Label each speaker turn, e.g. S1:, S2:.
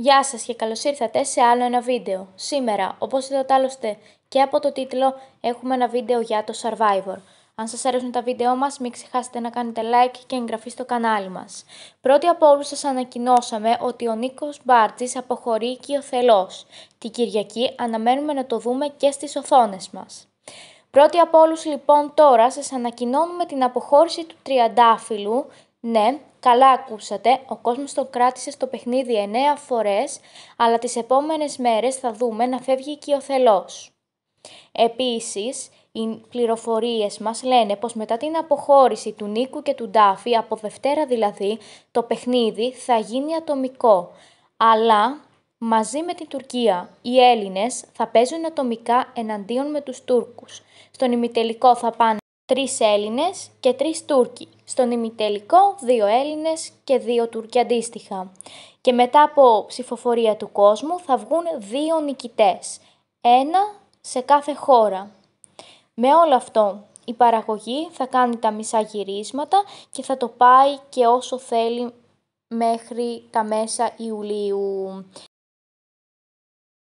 S1: Γεια σας και καλώς ήρθατε σε άλλο ένα βίντεο. Σήμερα, όπως είδατε άλλωστε και από το τίτλο, έχουμε ένα βίντεο για το Survivor. Αν σας αρέσουν τα βίντεό μας, μην ξεχάσετε να κάνετε like και εγγραφή στο κανάλι μας. Πρώτοι από όλους σας ανακοινώσαμε ότι ο Νίκος Μπάρτζης αποχωρεί ο Θελός. Την Κυριακή αναμένουμε να το δούμε και στις οθόνες μας. Πρώτη από όλους λοιπόν τώρα σας ανακοινώνουμε την αποχώρηση του τριαντάφυλλου ναι, καλά ακούσατε. Ο κόσμος τον κράτησε στο παιχνίδι εννέα φορές, αλλά τις επόμενες μέρες θα δούμε να φεύγει και ο θελός. Επίσης, οι πληροφορίες μας λένε πως μετά την αποχώρηση του Νίκου και του Ντάφη, από Δευτέρα δηλαδή, το παιχνίδι θα γίνει ατομικό. Αλλά, μαζί με την Τουρκία, οι Έλληνες θα παίζουν ατομικά εναντίον με τους Τούρκους. Στον ημιτελικό θα πάνε τρεις Έλληνες και τρεις Τούρκοι. Στον ημιτελικό δύο Έλληνες και δύο Τούρκοι αντίστοιχα. Και μετά από ψηφοφορία του κόσμου θα βγουν δύο νικητές. Ένα σε κάθε χώρα. Με όλο αυτό η παραγωγή θα κάνει τα μισά γυρίσματα και θα το πάει και όσο θέλει μέχρι τα μέσα Ιουλίου.